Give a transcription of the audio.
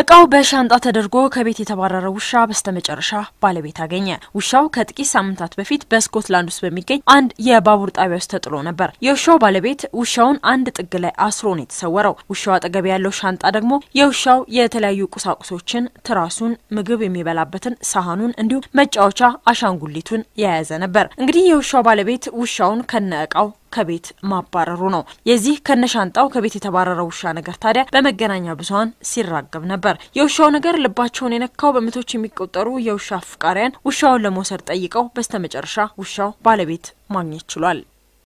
እቃው በሻንጣ ተደርጎ ከቤት የተባረረ ውሻ በስተመጨረሻ ባለቤት አገኘ። ውሻው ከጥቂት ሳምንታት በፊት በስኮትላንድ ውስጥ በሚገኝ አንድ የባቡር ጣቢያ ውስጥ ተጥሎ ነበር። የውሻው ባለቤት ውሻውን አንድ ጥግ ላይ አስሮ ነው የተሰወረው። ውሻው አጠገብ ያለው ሻንጣ ደግሞ የውሻው የተለያዩ ቁሳቁሶችን፣ ትራሱን፣ ምግብ የሚበላበትን ሳህኑን፣ እንዲሁም መጫወቻ አሻንጉሊቱን የያዘ ነበር። እንግዲህ የውሻው ባለቤት ውሻውን ከነ እቃው ከቤት ማባረሩ ነው። የዚህ ከነሻንጣው ከቤት የተባረረ ውሻ ነገር ታዲያ በመገናኛ ብዙኃን ሲራገብ ነበር። የውሻው ነገር ልባቸውን የነካው በመቶች የሚቆጠሩ የውሻ አፍቃሪያን ውሻውን ለመውሰድ ጠይቀው በስተመጨረሻ ውሻው ባለቤት ማግኘት ችሏል።